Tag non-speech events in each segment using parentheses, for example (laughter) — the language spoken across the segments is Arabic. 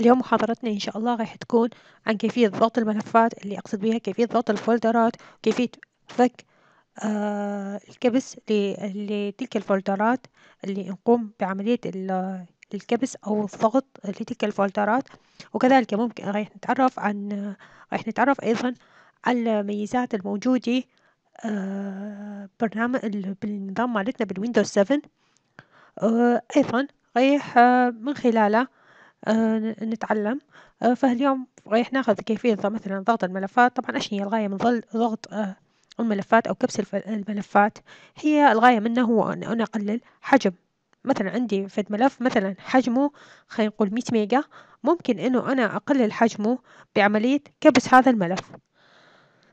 اليوم محاضرتنا إن شاء الله راح تكون عن كيفية ضغط الملفات اللي أقصد بها كيفية ضغط الفولدرات وكيفية فك آه الكبس لتلك الفولدرات اللي نقوم بعملية الكبس أو الضغط لتلك الفولدرات وكذلك ممكن راح نتعرف عن راح نتعرف أيضا على الميزات الموجودة آه برنامج بالنظام مالتنا بالويندوز 7 آه أيضا راح آه، من خلاله آه، نتعلم آه، فاليوم رايح ناخذ كيفية مثلا ضغط الملفات طبعا إيش هي الغاية من ضغط آه، الملفات أو كبس الملفات هي الغاية منه هو أن انا أقلل حجم مثلا عندي فد ملف مثلا حجمه خلينا نقول مية ميجا ممكن انه انا اقلل حجمه بعملية كبس هذا الملف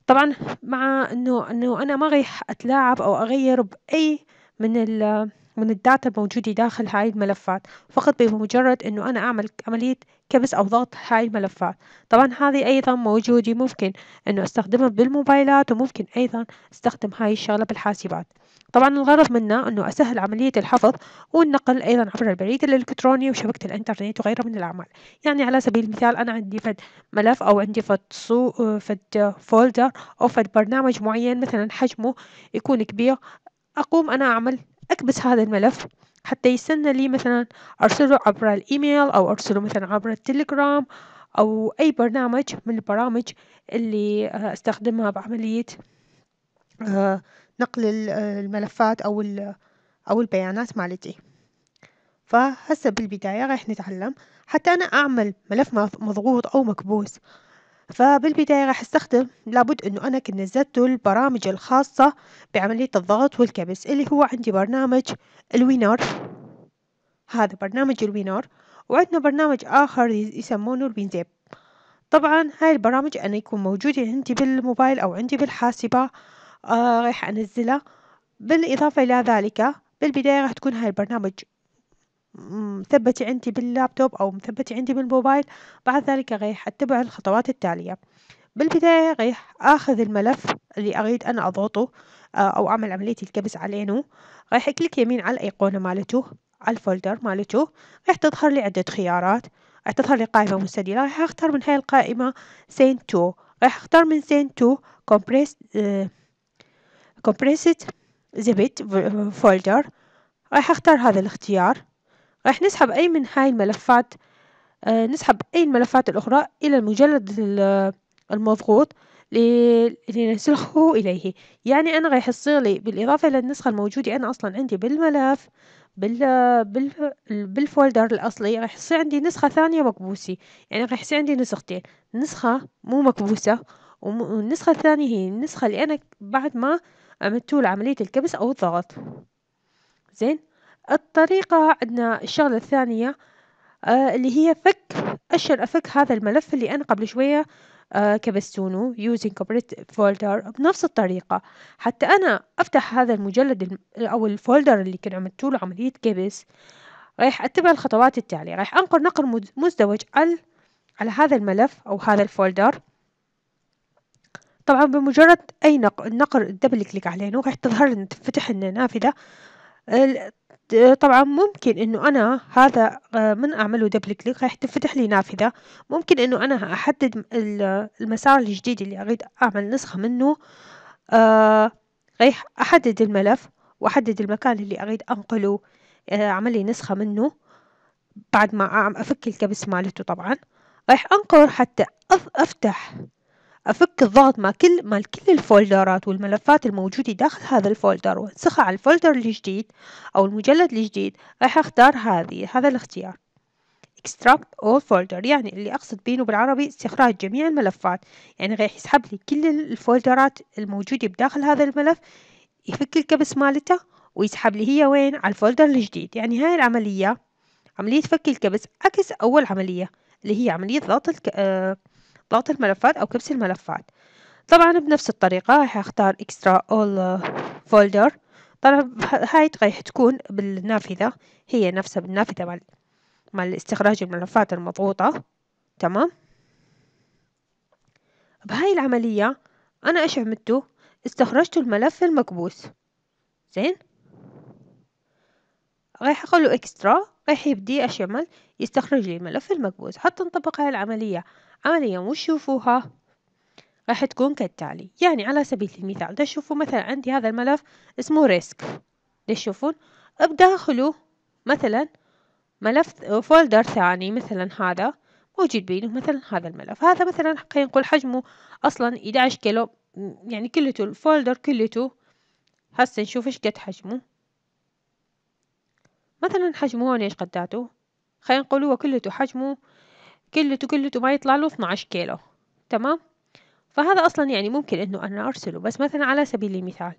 طبعا مع انه انه انا ما رايح اتلاعب او اغير باي من ال من الداتا الموجودة داخل هاي الملفات فقط بمجرد أنه أنا أعمل عملية كبس أو ضغط هاي الملفات طبعا هذه أيضا موجودة ممكن أنه أستخدمها بالموبايلات وممكن أيضا أستخدم هاي الشغلة بالحاسبات طبعا الغرض منها أنه أسهل عملية الحفظ والنقل أيضا عبر البريد الإلكتروني وشبكة الإنترنت وغيرها من الأعمال يعني على سبيل المثال أنا عندي فد ملف أو عندي فد, صو... فد فولدر أو فد برنامج معين مثلا حجمه يكون كبير أقوم أنا أعمل أكبس هذا الملف حتى يستنى لي مثلا أرسله عبر الإيميل أو أرسله مثلا عبر التليجرام أو أي برنامج من البرامج اللي آه، أستخدمها بعملية آه، نقل آه، الملفات أو أو البيانات مالتي فهسه بالبداية راح نتعلم حتى أنا أعمل ملف مضغوط أو مكبوس فبالبداية راح استخدم لابد انه انا كنت نزلت البرامج الخاصة بعملية الضغط والكبس اللي هو عندي برنامج الوينر هذا برنامج الوينر وعندنا برنامج اخر يسمونه الوينزيب طبعا هاي البرامج انا يكون موجودة يعني عندي بالموبايل او عندي بالحاسبة آه راح انزلها بالاضافة الى ذلك بالبداية راح تكون هاي البرنامج مثبتي عندي باللابتوب أو مثبتي عندي بالموبايل بعد ذلك غيح أتبع الخطوات التالية بالبداية غيح آخذ الملف اللي أريد أنا أضغطه آه، أو أعمل عملية الكبس عليه غيح أكليك يمين على الأيقونة مالته على الفولدر مالته غيح تظهر لي عدة خيارات غيح تظهر لي قائمة مستديرة غيح أختار من هاي القائمة سين تو غيح أختار من سين تو كومبريس كومبريسد زبت فولدر راح أختار هذا الاختيار راح نسحب أي من هاي الملفات آه، نسحب أي الملفات الأخرى إلى المجلد المضغوط لننسخه إليه يعني أنا راح يصير لي بالإضافة للنسخة الموجودة أنا أصلا عندي بالملف بال بال بالفولدر الأصلي راح يصير عندي نسخة ثانية مكبوسة يعني راح يصير عندي نسختين نسخة مو مكبوسة والنسخة الثانية هي النسخة اللي أنا بعد ما عملتوا عملية الكبس أو الضغط زين الطريقة عندنا الشغلة الثانية آه اللي هي فك أشر أفك هذا الملف اللي أنا قبل شوية آه كبستونه using corporate folder بنفس الطريقة حتى أنا أفتح هذا المجلد أو الفولدر اللي كنت عملته له عملية كبس رايح أتبع الخطوات التالية رايح أنقر نقر مزدوج على على هذا الملف أو هذا الفولدر طبعا بمجرد أي نقر, الدبل دبل كليك عليه راح تظهر لنا تفتح لنا نافذة طبعا ممكن انه انا هذا آه، من اعمله دبل كليك راح تفتح لي نافذة ممكن انه انا احدد المسار الجديد اللي اريد اعمل نسخة منه آه، راح احدد الملف واحدد المكان اللي اريد انقله آه، اعمل لي نسخة منه بعد ما افك الكبس مالته طبعا راح انقر حتى افتح أفك الضغط مع كل مال كل الفولدرات والملفات الموجودة داخل هذا الفولدر وانسخها على الفولدر الجديد أو المجلد الجديد راح أختار هذه هذا الاختيار extract all folder يعني اللي أقصد بينه بالعربي استخراج جميع الملفات يعني راح يسحب لي كل الفولدرات الموجودة بداخل هذا الملف يفك الكبس مالته ويسحب لي هي وين على الفولدر الجديد يعني هاي العملية عملية فك الكبس عكس أول عملية اللي هي عملية ضغط الك... آه ضغط الملفات أو كبس الملفات طبعا بنفس الطريقة راح أختار إكسترا أول فولدر طبعا هاي راح تكون بالنافذة هي نفسها بالنافذة مال مال استخراج الملفات المضغوطة تمام بهاي العملية أنا إيش عملتو استخرجت الملف المكبوس زين راح أقول إكسترا راح يبدي إيش يعمل؟ يستخرج لي الملف المكبوس حتى نطبق هاي العملية عمليا وش شوفوها راح تكون كالتالي يعني على سبيل المثال شوفوا مثلا عندي هذا الملف اسمه ريسك تشوفون بداخله مثلا ملف فولدر ثاني مثلا هذا موجود بينه مثلا هذا الملف هذا مثلا خلينا نقول حجمه اصلا 11 كيلو يعني كلته الفولدر كلته هسه نشوف ايش قد حجمه مثلا حجمه هون ايش قداته خلينا نقول هو كلته حجمه كلته كلته ما يطلع له 12 كيلو تمام فهذا أصلا يعني ممكن إنه أنا أرسله بس مثلا على سبيل المثال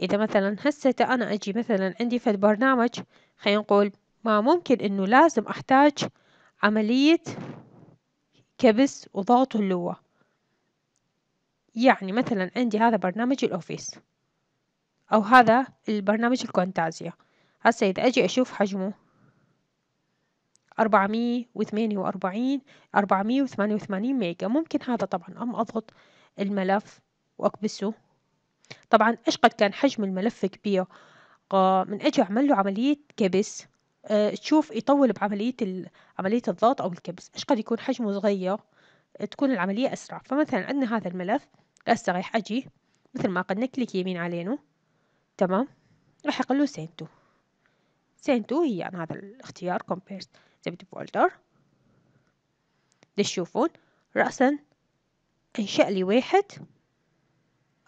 إذا مثلا هسه أنا أجي مثلا عندي في البرنامج خلينا نقول ما ممكن إنه لازم أحتاج عملية كبس وضغط اللوة يعني مثلا عندي هذا برنامج الأوفيس أو هذا البرنامج الكونتازيا هسه إذا أجي أشوف حجمه 448 488 ميجا ممكن هذا طبعا أم أضغط الملف وأكبسه طبعا إيش قد كان حجم الملف كبير من أجي أعمل له عملية كبس أه، تشوف يطول بعملية عملية الضغط أو الكبس إيش قد يكون حجمه صغير تكون العملية أسرع فمثلا عندنا هذا الملف هسه راح أجي مثل ما قلنا كليك يمين علينه تمام راح أقله سينتو سينتو هي عن يعني هذا الاختيار كومبيرت زبدة فولدر تشوفون رأسا انشأ لي واحد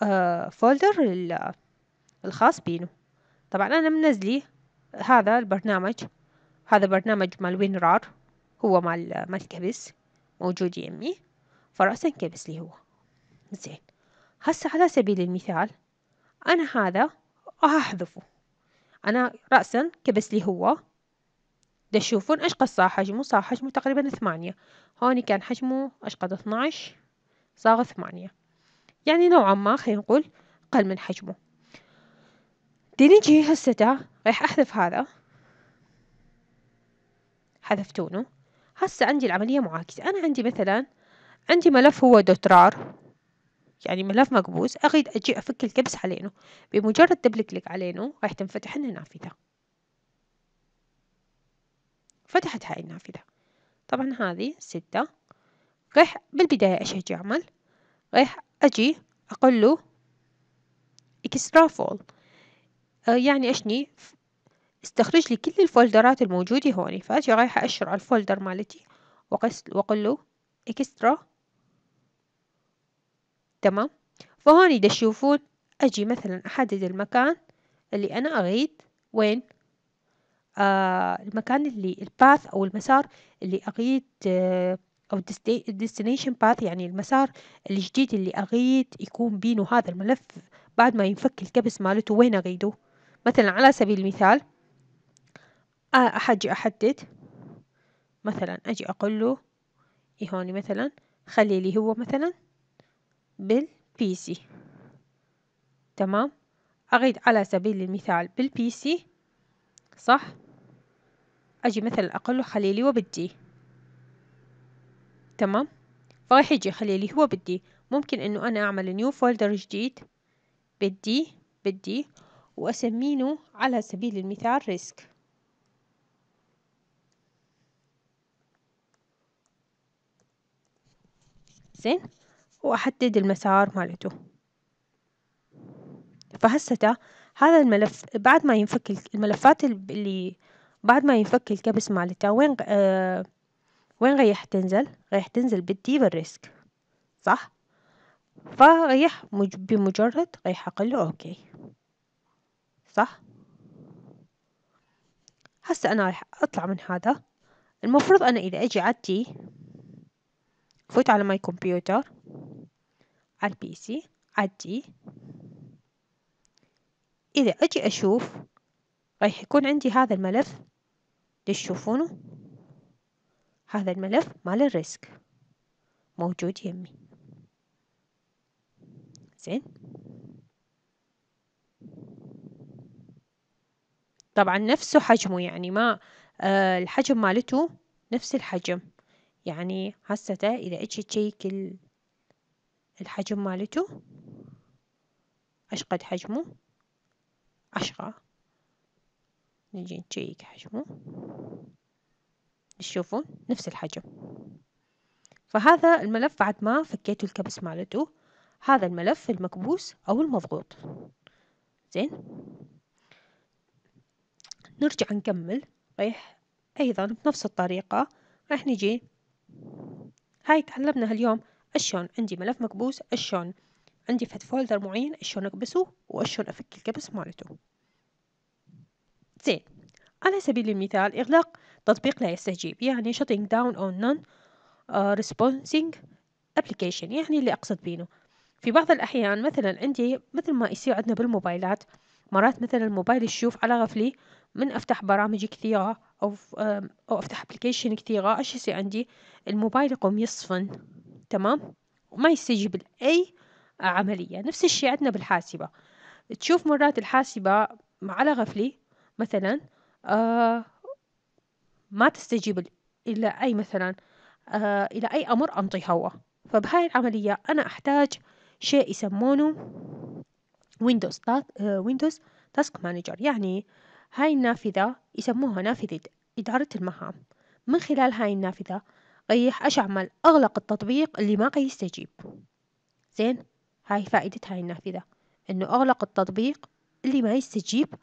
آه فولدر الخاص بينو طبعا أنا منزلي هذا البرنامج هذا برنامج مال وين رار هو مال مال كبس موجود يمي فرأسا كبس لي هو زين هسا على سبيل المثال أنا هذا أحذفه أنا رأسا كبس لي هو دا تشوفون ايش قد صار حجمه صار حجمه تقريبا ثمانية هوني كان حجمه ايش قد اثناش صار ثمانية يعني نوعا ما خلينا نقول قل من حجمه دينيجي نجي رايح احذف هذا حذفتونه هسه عندي العملية معاكسة أنا عندي مثلا عندي ملف هو دوت رار يعني ملف مكبوس أريد أجي أفك الكبس علينه بمجرد دبل كليك علينه راح تنفتح النافذه فتحت هاي النافذة طبعا هذه ستة راح بالبداية ايش اجي اعمل راح اجي اقول له اكسترا آه، فول يعني اشني استخرج لي كل الفولدرات الموجودة هوني فاجي رايحة اشرع الفولدر مالتي واقول له اكسترا تمام فهوني دا تشوفون اجي مثلا احدد المكان اللي انا اريد وين آه المكان اللي الباث أو المسار اللي أريد آه أو destination باث يعني المسار الجديد اللي أريد يكون بينه هذا الملف بعد ما ينفك الكبس مالته وين أريده مثلا على سبيل المثال آه أحجي أحدد مثلا أجي أقول له إيه هوني مثلا خلي لي هو مثلا بالبي سي تمام أريد على سبيل المثال بالبي سي صح أجي مثلا أقول له خليلي وبدي تمام فراح يجي خليلي هو بدي ممكن إنه أنا أعمل نيو فولدر جديد بدي بدي وأسمينه على سبيل المثال ريسك زين وأحدد المسار مالته فهسته هذا الملف بعد ما ينفك الملفات اللي بعد ما ينفك الكبس مالتها وين آه وين غيح تنزل غيح تنزل بالديب الريسك صح فغيح بمجرد بمجرد ريح أقله أوكي صح هسه أنا راح أطلع من هذا المفروض أنا إذا أجي عدي فوت على ماي كمبيوتر على البي سي عدي إذا أجي أشوف راح يكون عندي هذا الملف تشوفونه هذا الملف مال الريسك موجود يمي زين طبعا نفسه حجمه يعني ما آه الحجم مالته نفس الحجم يعني هسه إذا اجي تشيك الحجم مالته ايش قد حجمه عشرة نجي نشيك حجمه تشوفون نفس الحجم فهذا الملف بعد ما فكيتوا الكبس مالته هذا الملف المكبوس أو المضغوط زين نرجع نكمل رايح أيضا بنفس الطريقة راح نجي هاي تعلمنا اليوم شلون عندي ملف مكبوس شلون عندي فت فولدر معين شلون اكبسه وشلون افك الكبس مالته زين على سبيل المثال إغلاق تطبيق لا يستجيب يعني shutting down on non آه، responding application يعني اللي أقصد بينه في بعض الأحيان مثلا عندي مثل ما يصير عندنا بالموبايلات مرات مثلا الموبايل يشوف على غفلي من أفتح برامج كثيرة أو أو أفتح أبليكيشن كثيرة إيش يصير عندي الموبايل يقوم يصفن تمام وما يستجيب لأي عملية نفس الشيء عندنا بالحاسبة تشوف مرات الحاسبة على غفلي مثلا آه، ما تستجيب إلى أي مثلا آه، إلى أي أمر أنطي هوا فبهاي العملية أنا أحتاج شيء يسمونه ويندوز ويندوز تاسك مانجر يعني هاي النافذة يسموها نافذة إدارة المهام من خلال هاي النافذة قيح أشعمل أغلق التطبيق اللي ما يستجيب زين هاي فائدة هاي النافذة إنه أغلق التطبيق اللي ما يستجيب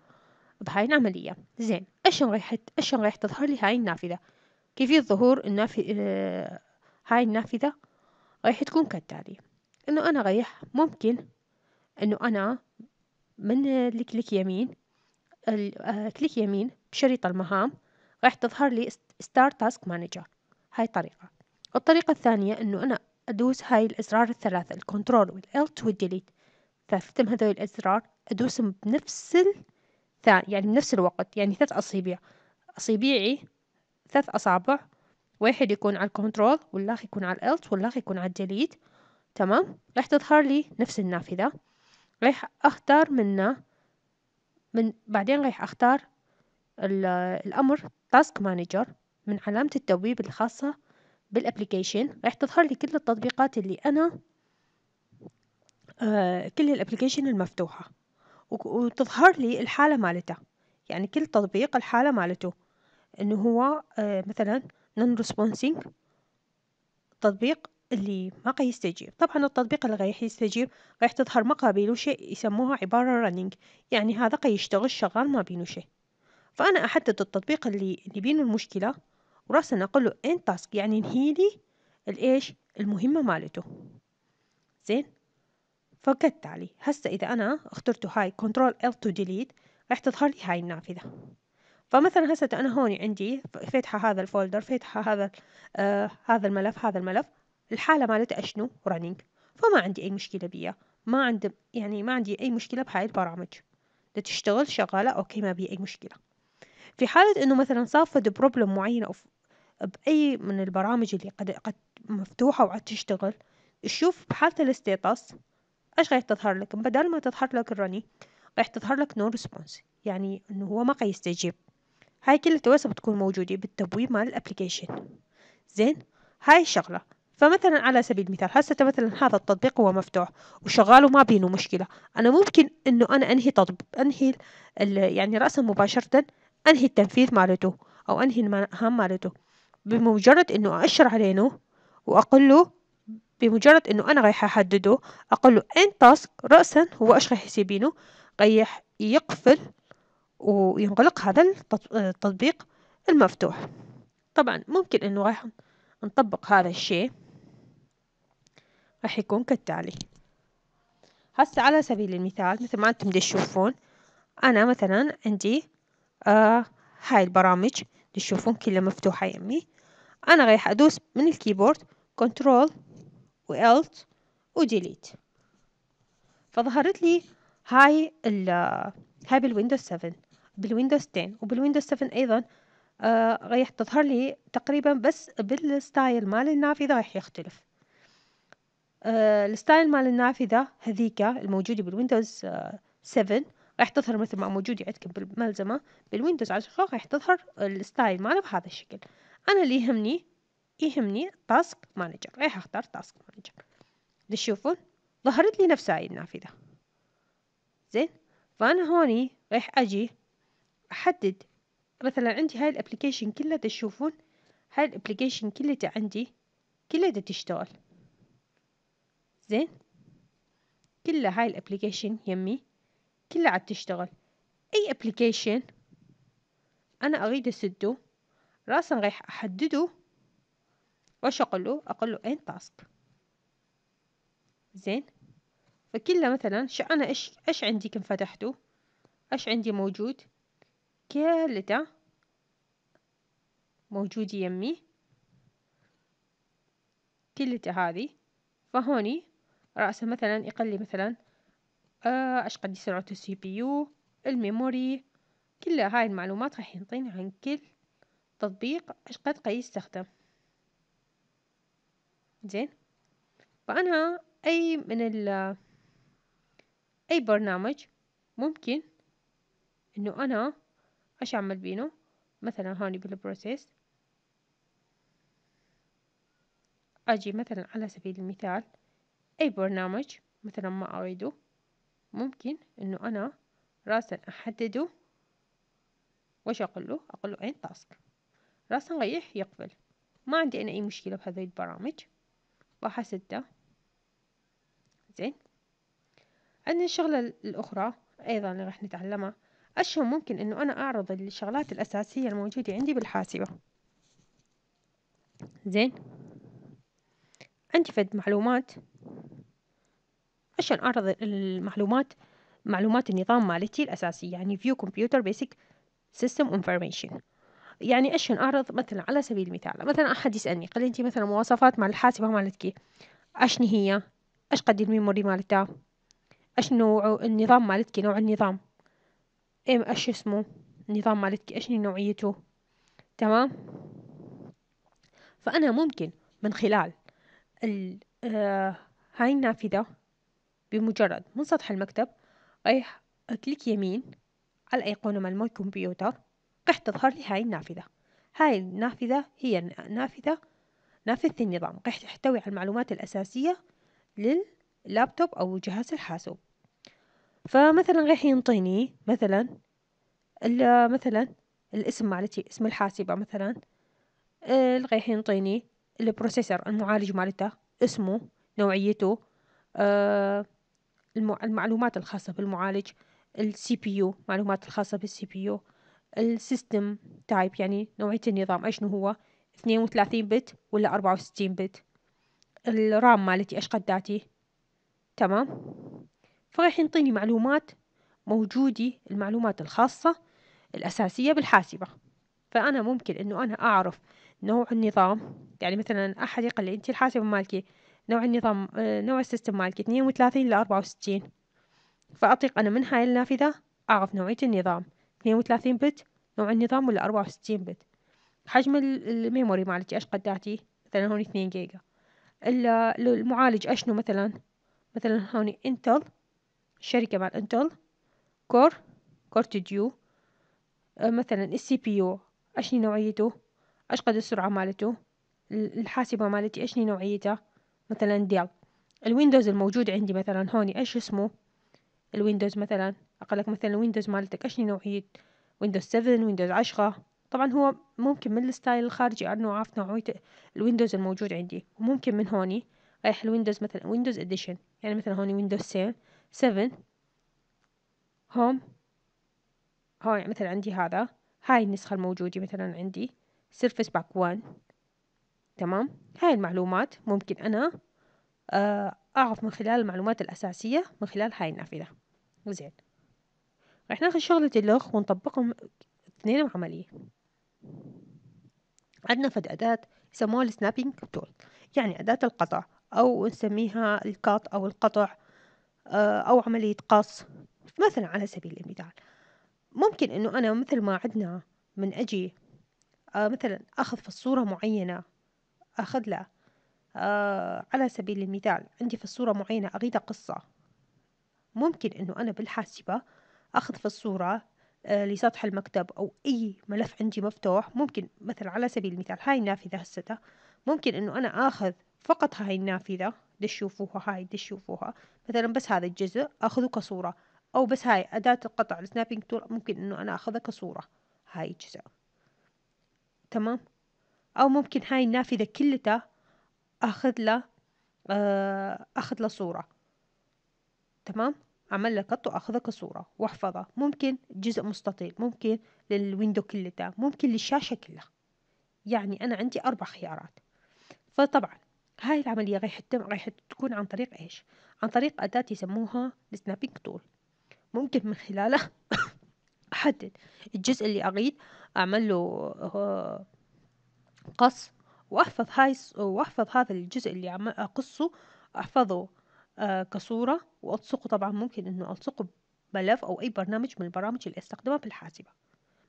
بهاي العملية زين إيش راح إيش رايح تظهر لي هاي النافذة كيفية ظهور النافذة آه، هاي النافذة رايح تكون كالتالي إنه أنا رايح ممكن إنه أنا من الكليك يمين آه، كليك يمين بشريط المهام راح تظهر لي ستار تاسك مانجر هاي طريقة الطريقة الثانية إنه أنا أدوس هاي الأزرار الثلاثة الكنترول والالت والديليت فأختم هذول الأزرار أدوسهم بنفس الثاني يعني بنفس الوقت يعني ثلاث أصيبع أصيبيعي ثلاث أصابع واحد يكون على الكنترول والآخر يكون على الالت والآخر يكون على الديليت تمام راح تظهر لي نفس النافذة راح أختار منه من بعدين راح أختار الأمر تاسك مانجر من علامة التبويب الخاصة بالابلكيشن راح تظهر لي كل التطبيقات اللي انا آه كل الابلكيشن المفتوحة وتظهر لي الحالة مالته يعني كل تطبيق الحالة مالته انه هو آه مثلا نون ريسبونسينج تطبيق اللي ما قاعد يستجيب طبعا التطبيق اللي غير يستجيب راح تظهر مقابله شيء يسموها عبارة running يعني هذا قاعد يشتغل شغال ما بينه شيء فأنا أحدد التطبيق اللي اللي بينه المشكلة وراسا نقول له ان تاسك يعني انهي لي الايش المهمة مالته زين فقدت علي إذا أنا اخترته هاي كنترول ال تو ديليت راح تظهر لي هاي النافذة فمثلا هسه أنا هوني عندي فاتحة هذا الفولدر فاتحة هذا آه هذا الملف هذا الملف الحالة مالته أشنو رانينج فما عندي أي مشكلة بيها ما عندي يعني ما عندي أي مشكلة بهاي البرامج تشتغل شغالة أوكي ما بي أي مشكلة في حالة إنه مثلا صافد بروبلم معينة أو بأي من البرامج اللي قد, قد مفتوحة وعاد تشتغل تشوف بحالة الستيتس ايش غير تظهر لك بدل ما تظهر لك الرني راح تظهر لك نو ريسبونس يعني انه هو ما قاعد يستجيب هاي كل التواصل بتكون موجودة بالتبويب مال الابليكيشن زين هاي الشغلة فمثلا على سبيل المثال هسه مثلا هذا التطبيق هو مفتوح وشغال وما بينه مشكلة أنا ممكن إنه أنا أنهي تطبيق أنهي يعني رأسا مباشرة أنهي التنفيذ مالته أو أنهي المهام مالته بمجرد انه اشر علينه واقول له بمجرد انه انا غيح احدده اقول له ان تاسك راسا هو ايش راح يسيبينه رايح يقفل وينغلق هذا التطبيق المفتوح طبعا ممكن انه راح نطبق هذا الشيء راح يكون كالتالي هسه على سبيل المثال مثل ما انتم تشوفون انا مثلا عندي آه هاي البرامج تشوفون كلها مفتوحة يمي انا رايح ادوس من الكيبورد كنترول و الت و ديليت فظهرت لي هاي ال هاي بالويندوز 7 بالويندوز 10 وبالويندوز 7 ايضا آه رايح تظهر لي تقريبا بس بالستايل مال النافذه رايح يختلف آه الستايل مال النافذه هذيك الموجوده بالويندوز آه 7 راح تظهر مثل ما موجودة عندكم بالملزمة بالويندوز 10 راح تظهر الستايل ماله بهذا الشكل انا اللي يهمني يهمني تاسك مانجر رايح اختار تاسك مانجر تشوفون ظهرت لي نفس هاي النافذة زين فانا هوني رايح اجي احدد مثلا عندي هاي الابلكيشن كلها تشوفون هاي الابلكيشن كلها عندي كلها تشتغل زين كل هاي الابلكيشن يمي كلها عم تشتغل اي ابلكيشن انا اريد اسده رأسا رايح أحدده واش اقول له ان تاسك زين فكله مثلا ش أنا إيش إيش عندي كم فتحته إيش عندي موجود كلتا موجود يمي كلته هذه فهوني رأسه مثلا يقلي مثلا آه، ايش قد سرعة السي بي يو الميموري كل هاي المعلومات راح ينطيني عن كل التطبيق اش قد قيستخدم زين فأنا أي من ال أي برنامج ممكن إنه أنا اش أعمل بينو مثلا هاني بالبروسيس أجي مثلا على سبيل المثال أي برنامج مثلا ما أريده ممكن إنه أنا راسا أحدده وش اقول له أين تاسك راس نغيح يقبل ما عندي أنا أي مشكلة بهذي البرامج راح أسده زين عندنا الشغلة الأخرى أيضا اللي راح نتعلمها أشهر ممكن أنه أنا أعرض الشغلات الأساسية الموجودة عندي بالحاسبة زين عندي فد معلومات عشان أعرض المعلومات معلومات النظام مالتي الأساسية يعني View Computer Basic System Information يعني ايش نعرض مثلا على سبيل المثال مثلا احد يسالني قال انت مثلا مواصفات مع الحاسبه مالتك اشني هي ايش قد الميموري مالتها ايش نوع النظام مالتك نوع النظام ايش اسمه النظام مالتك ايش نوعيته تمام فانا ممكن من خلال ال آه هاي النافذة بمجرد من سطح المكتب رايح أكليك يمين على الأيقونة مال الكمبيوتر راح تظهر لي هاي النافذة هاي النافذة هي نافذة نافذة النظام راح تحتوي على المعلومات الأساسية لللابتوب أو جهاز الحاسوب فمثلا راح ينطيني مثلا مثلا الاسم مالتي اسم الحاسبة مثلا راح ينطيني البروسيسور المعالج مالته اسمه نوعيته آه، المعلومات الخاصة بالمعالج السي بي يو معلومات الخاصة بالسي بي يو السيستم تايب يعني نوعية النظام ايش هو اثنين وثلاثين بت ولا أربعة وستين بت الرام مالتي ايش قداتي تمام فراح ينطيني معلومات موجودة المعلومات الخاصة الأساسية بالحاسبة فأنا ممكن إنه أنا أعرف نوع النظام يعني مثلا أحد يقول لي أنت الحاسبة مالكي نوع النظام آه، نوع السيستم مالكي اثنين وثلاثين لأربعة وستين فأطيق أنا من هاي النافذة أعرف نوعية النظام 32 بت نوع النظام ولا 64 بت حجم الميموري مالتي ايش قداتي مثلا هوني 2 جيجا المعالج اشنو مثلا مثلا هوني انتل الشركة مال انتل كور كور تديو أه، مثلا السي بي يو اشني نوعيته ايش قد السرعة مالته الحاسبة مالتي اشني نوعيتها مثلا ديل الويندوز الموجود عندي مثلا هوني ايش اسمه الويندوز مثلا أقلك مثلا ويندوز مالتك اشني نوعية ويندوز 7 ويندوز 10 طبعا هو ممكن من الستايل الخارجي انه عرفت نوعية الويندوز الموجود عندي وممكن من هوني رايح الويندوز مثلا ويندوز اديشن يعني مثلا هوني ويندوز سين 7 هوم هون مثلا عندي هذا هاي النسخة الموجودة مثلا عندي سيرفس باك 1 تمام هاي المعلومات ممكن أنا آه، أعرف من خلال المعلومات الأساسية من خلال هاي النافذة زين رح ناخد شغلة اللغ ونطبقهم اتنين عملية عندنا فد أداة يسموها السنابينج تول يعني أداة القطع أو نسميها الكات أو القطع آه، أو عملية قص مثلا على سبيل المثال ممكن إنه أنا مثل ما عدنا من أجي آه، مثلا أخذ في الصورة معينة أخذ لها آه، على سبيل المثال عندي في الصورة معينة أريد قصة ممكن إنه أنا بالحاسبة أخذ في الصورة آه، لسطح المكتب أو أي ملف عندي مفتوح ممكن مثل على سبيل المثال هاي النافذة هسته ممكن إنه أنا آخذ فقط هاي النافذة دشوفوها هاي دشوفوها مثلا بس هذا الجزء أخذه كصورة أو بس هاي أداة القطع السنابينج تول ممكن إنه أنا أخذها كصورة هاي الجزء تمام أو ممكن هاي النافذة كلتا أخذ له آه، أخذ له صورة تمام عمل لك قط وأخذك صورة واحفظها ممكن جزء مستطيل ممكن للويندو كلته ممكن للشاشة كلها يعني أنا عندي أربع خيارات فطبعا هاي العملية راح راح تكون عن طريق إيش عن طريق أداة يسموها السنابينج تول ممكن من خلاله (coughs) أحدد الجزء اللي أريد أعمل له آه، قص وأحفظ هاي وأحفظ هذا الجزء اللي أقصه أحفظه آه، كصورة وألصقه طبعًا ممكن إنه ألصقه بملف أو أي برنامج من البرامج اللي أستخدمها في الحاسبة،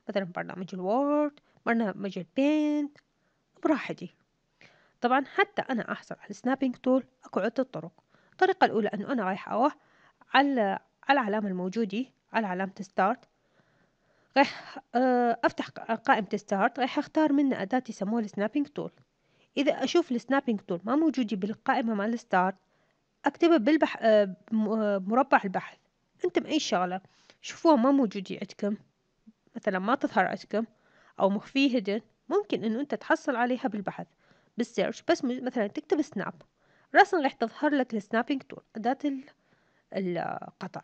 مثلًا برنامج الوورد، برنامج البينت، براحتي. طبعًا حتى أنا أحصل على السنابينج تول أكو عدة طرق، الطريقة الأولى إنه أنا رايحة أروح على العلامة الموجودة على علامة ستارت رايح آه، أفتح قائمة ستارت رايح أختار منها أداة يسموها السنابينج تول، إذا أشوف السنابينج تول ما موجودة بالقائمة مال ستارت أكتبها بالبح آه، آه، مربع البحث أنتم أي شغلة شوفوها ما موجودة عندكم مثلا ما تظهر عندكم أو مخفية هدن ممكن إنه أنت تحصل عليها بالبحث بالسيرش بس مثلا تكتب سناب راسا راح تظهر لك السنابينج تول أداة القطع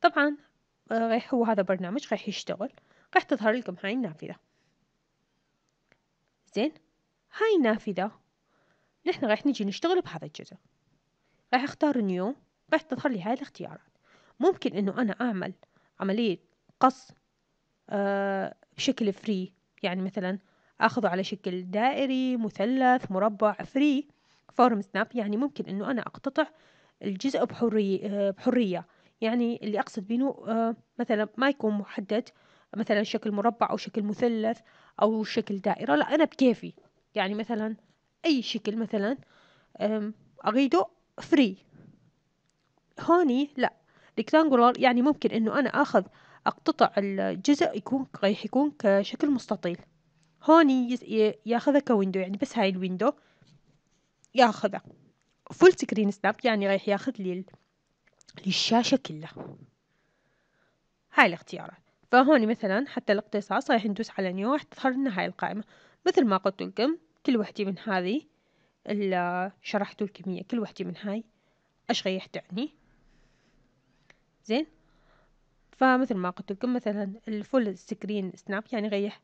طبعا آه، راح هو هذا برنامج راح يشتغل راح تظهر لكم هاي النافذة زين هاي النافذة نحن راح نجي نشتغل بهذا الجزء راح اختار نيو راح تظهر لي هاي الاختيارات ممكن انه انا اعمل عملية قص آه بشكل فري يعني مثلا اخذه على شكل دائري مثلث مربع فري فورم سناب يعني ممكن انه انا اقتطع الجزء بحرية, آه، بحرية يعني اللي اقصد بينه آه مثلا ما يكون محدد مثلا شكل مربع او شكل مثلث او شكل دائرة لا انا بكيفي يعني مثلا اي شكل مثلا اغيده فري هوني لا ريكتانجولار يعني ممكن انه انا اخذ اقتطع الجزء يكون رايح يكون كشكل مستطيل هوني ياخذها كويندو يعني بس هاي الويندو ياخذها فول سكرين سناب يعني رايح ياخذ لي الشاشة كلها هاي الاختيارات فهوني مثلا حتى الاقتصاص رايح ندوس على نيو راح تظهر لنا هاي القائمة مثل ما قلت لكم كل وحدة من هذه اللي شرحتوا الكمية كل وحدة من هاي ايش غيح تعني زين فمثل ما قلت لكم مثلا الفول سكرين سناب يعني غيح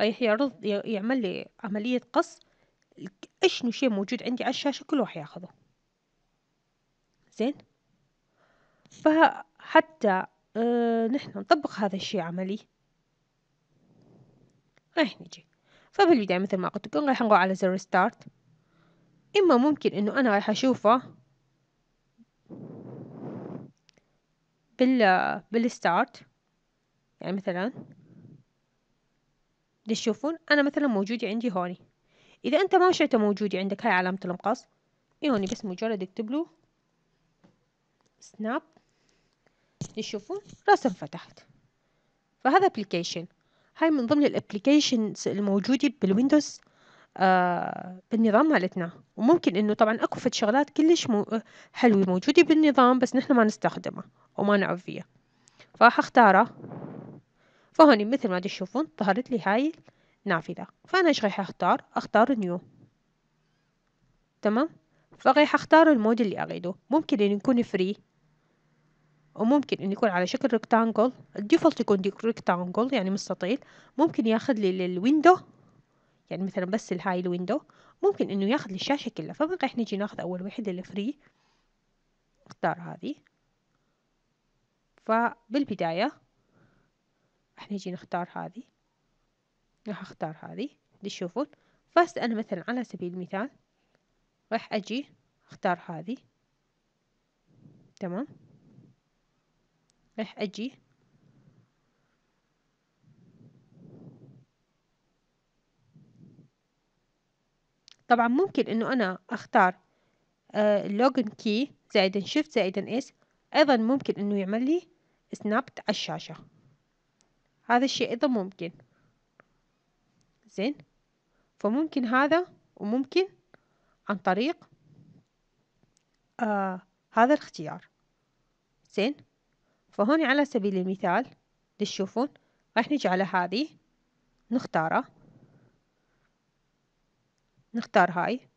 غيح يعرض يعمل لي عملية قص اشنو شي موجود عندي على الشاشة كله راح ياخذه زين فحتى اه نحن نطبق هذا الشي عملي راح نجي فبالبداية مثل ما قلت لكم راح نقول على زر ستارت إما ممكن إنه أنا رايح أشوفه بال بالستارت يعني مثلا تشوفون أنا مثلا موجودة عندي هوني إذا أنت ما شئت موجودة عندك هاي علامة المقص إيه هوني بس مجرد اكتب له سناب تشوفون راسا انفتحت فهذا ابلكيشن هاي من ضمن الابلكيشنز الموجودة بالويندوز بالنظام مالتنا، وممكن إنه طبعًا أكو فد شغلات كلش مو حلوة موجودة بالنظام بس نحنا ما نستخدمها وما نعرف بيها، فراح اختارها فهوني مثل ما تشوفون ظهرت لي هاي النافذة، فأنا ايش راح اختار؟ اختار نيو تمام؟ فراح اختار المود اللي اريده ممكن ان يكون فري وممكن ان يكون على شكل ريكتانجل الديفولت يكون ريكتانجل يعني مستطيل، ممكن ياخذ لي للويندو يعني مثلا بس الهاي الويندو ممكن انه ياخذ الشاشة كلها فبقى احنا نجي ناخذ اول وحدة الفري اختار هذه فبالبداية راح نجي نختار هذه راح اختار هذه تشوفون فاست انا مثلا على سبيل المثال راح اجي اختار هذه تمام راح اجي طبعا ممكن انه انا اختار login آه، كي زائد shift زائد s ايضا ممكن انه يعمل لي سنابت على الشاشة هذا الشيء ايضا ممكن زين فممكن هذا وممكن عن طريق آه هذا الاختيار زين فهون على سبيل المثال تشوفون راح نجي على هذه نختاره نختار هاي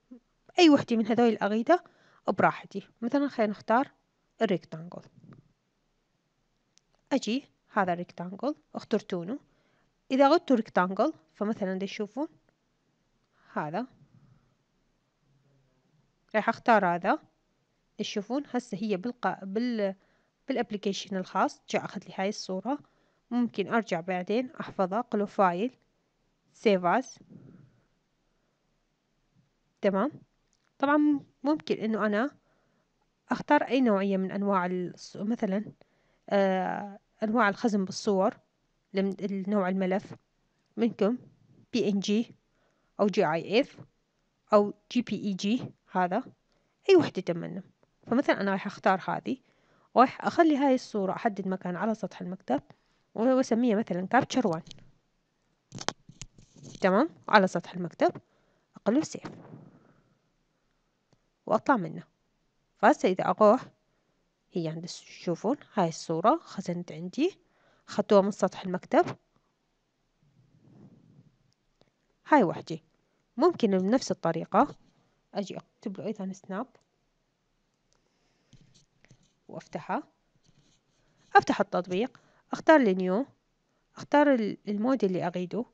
أي وحدة من هذول الأغيدة براحتي مثلا خلينا نختار الريكتانجل أجي هذا الريكتانجل اخترتونه إذا غدتوا ريكتانجل فمثلا تشوفون هذا راح اختار هذا تشوفون هسه هي بالقا... بال بالابليكيشن الخاص جاء اخذ لي هاي الصورة ممكن ارجع بعدين احفظها قلو فايل سيف تمام طبعا ممكن انه انا اختار اي نوعية من انواع مثلا آه انواع الخزن بالصور لنوع الملف منكم بي ان جي او جي اي اف او جي بي اي جي هذا اي وحدة تمنى فمثلا انا راح اختار هذه وراح اخلي هاي الصورة احدد مكان على سطح المكتب واسميها مثلا كابتشر 1 تمام على سطح المكتب اقله سيف وأطلع منه فهسه إذا أروح هي عند تشوفون هاي الصورة خزنت عندي أخدتوها من سطح المكتب هاي وحدي ممكن بنفس الطريقة أجي أكتب له أيضا سناب وأفتحها أفتح التطبيق أختار النيو أختار المود اللي أريده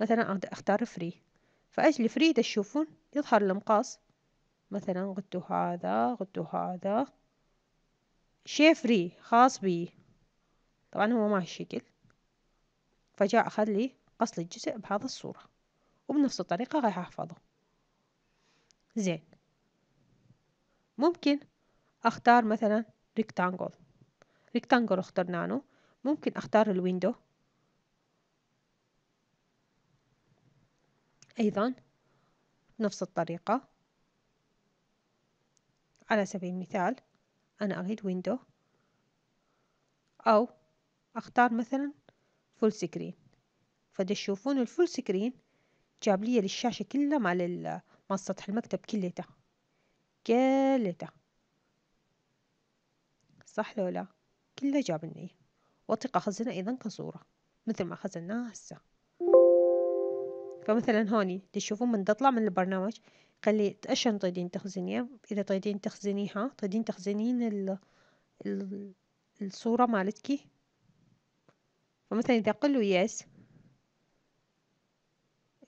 مثلا أختار فري فأجي فري تشوفون يظهر المقاس مثلا غدو هذا غدو هذا شي فري خاص بي طبعا هو ما شكل فجاء أخذ لي أصل الجزء بهذا الصورة وبنفس الطريقة راح أحفظه زين ممكن أختار مثلا ريكتانجل ريكتانجل اخترناه ممكن أختار الويندو أيضا نفس الطريقة على سبيل المثال أنا أريد ويندو أو أختار مثلا فول سكرين فتشوفون الفول سكرين جاب لي للشاشة كلها مع سطح المكتب كليته كليته صح لو لا كله جاب لي واطيق أخزنه أيضا كصورة مثل ما خزناها هسه فمثلا هوني تشوفون من تطلع من البرنامج خلي اشن تريدين تخزنيها اذا تريدين تخزنيها تريدين تخزنين ال... ال... الصورة مالتكي فمثلا اذا قلوا يس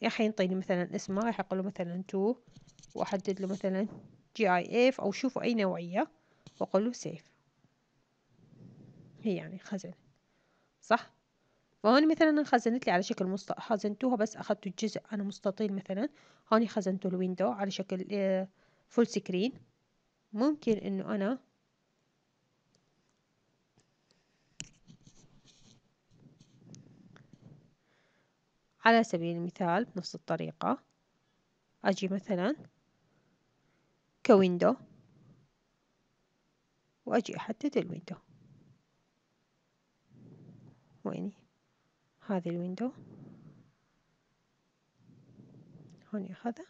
راح ينطيني مثلا اسمه راح اقول مثلا تو واحدد له مثلا جي اي اف او شوفوا اي نوعية واقول له سيف هي يعني خزن صح فهون مثلا خزنت لي على شكل مست... خزنتوها بس اخذت الجزء انا مستطيل مثلا هوني خزنته الويندو على شكل فول آه، سكرين ممكن انه انا على سبيل المثال بنفس الطريقة أجي مثلا كويندو وأجي أحدد الويندو ويني هذه الويندو هون أخذها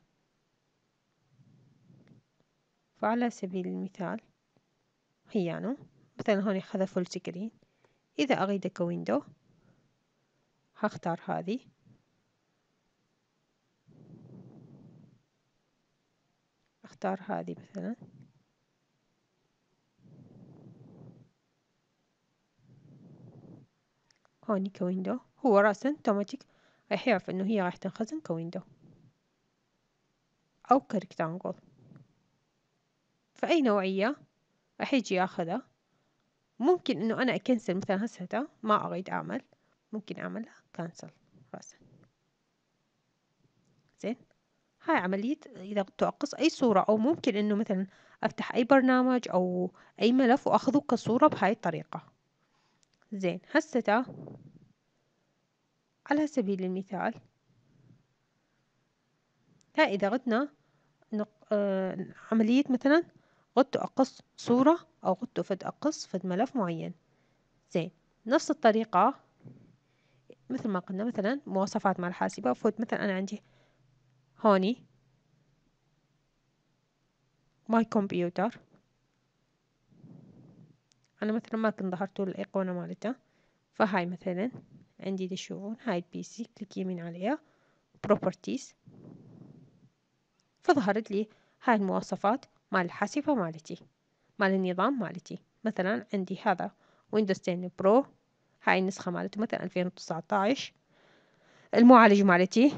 فعلى سبيل المثال هيانو مثلا هون أخذها فول سكرين إذا أريد كويندو هختار هذه اختار هذه مثلا هوني كويندو هو راسا توماتيك راح يعرف إنه هي راح تنخزن كويندو أو كريكتانجل فأي نوعية راح يجي ياخذها ممكن إنه أنا أكنسل مثلا هسه ما أريد أعمل ممكن أعملها كانسل رأسا زين هاي عملية إذا تعقص أي صورة أو ممكن إنه مثلا أفتح أي برنامج أو أي ملف وأخذه كصورة بهاي الطريقة زين هسه على سبيل المثال ها إذا غدنا آه، عملية مثلا غدت أقص صورة أو غدت فد أقص فد ملف معين زين نفس الطريقة مثل ما قلنا مثلا مواصفات مع الحاسبة فوت مثلا أنا عندي هوني ماي كمبيوتر أنا مثلا ما كنت ظهرت الأيقونة مالته فهاي مثلا عندي تشوفون هاي البيسي سي كليك يمين عليها بروبرتيز فظهرت لي هاي المواصفات مال الحاسبة مالتي مال النظام مالتي مثلا عندي هذا ويندوز 10 برو هاي النسخة مالته مثلا 2019 المعالج مالتي